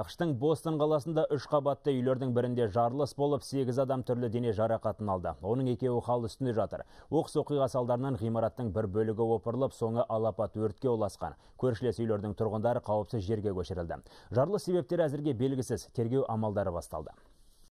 ақштың бостон қаласында үш қабатты үйлердің бірінде жарылыс болып сегіз адам түрлі дене жарақатын алды оның екеуі хал үстінде жатыр оқыс оқиға салдарынан ғимараттың бір бөлігі опырылып соңы алапат өртке ұласқан көршілес үйлердің тұрғындары қауіпсіз жерге көшірілді жарылыс себептері әзірге белгісіз тергеу амалдары басталды